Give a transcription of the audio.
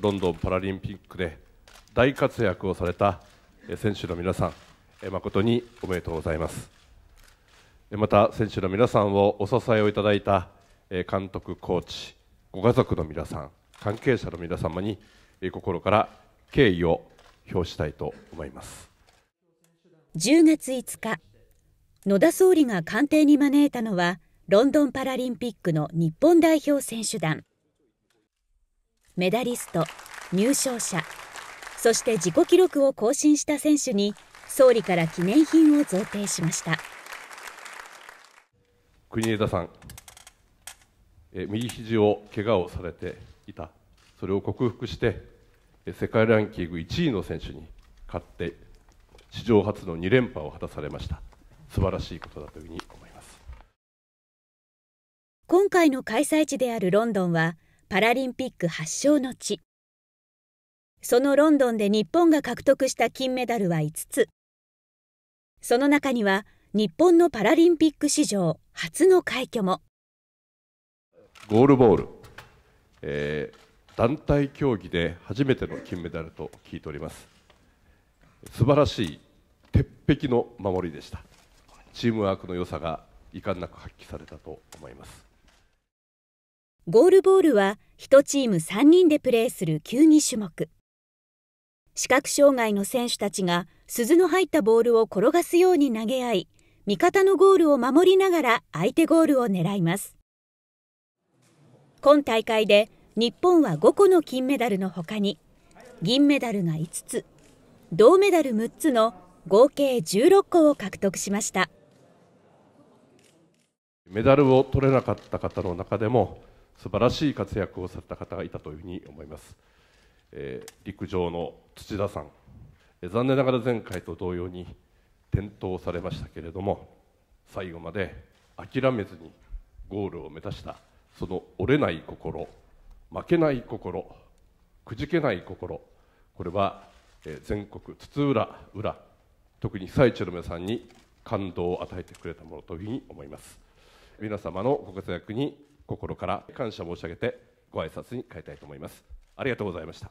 ロンドンパラリンピックで大活躍をされた選手の皆さん誠におめでとうございますまた選手の皆さんをお支えをいただいた監督コーチご家族の皆さん関係者の皆様に心から敬意を表したいと思います10月5日野田総理が官邸に招いたのはロンドンパラリンピックの日本代表選手団メダリスト入賞者そして自己記録を更新した選手に総理から記念品を贈呈しました国枝さんえ右肘を怪我をされていたそれを克服して世界ランキング1位の選手に勝って史上初の2連覇を果たされました素晴らしいことだというふうに思います今回の開催地であるロンドンはパラリンピック発祥の地そのロンドンで日本が獲得した金メダルは5つその中には日本のパラリンピック史上初の快挙もゴールボール、えー、団体競技で初めての金メダルと聞いております素晴らしい鉄壁の守りでしたチームワークの良さが遺憾なく発揮されたと思いますゴールボールは1チーム3人でプレーする球技種目視覚障害の選手たちが鈴の入ったボールを転がすように投げ合い味方のゴールを守りながら相手ゴールを狙います今大会で日本は5個の金メダルのほかに銀メダルが5つ銅メダル6つの合計16個を獲得しましたメダルを取れなかった方の中でも素晴らしい活躍をされた方がいたというふうに思います、えー、陸上の土田さん、えー、残念ながら前回と同様に転倒されましたけれども最後まで諦めずにゴールを目指したその折れない心負けない心くじけない心これは、えー、全国津々浦々特に被災地の皆さんに感動を与えてくれたものというふうに思います皆様のご活躍に心から感謝申し上げてご挨拶に変えたいと思いますありがとうございました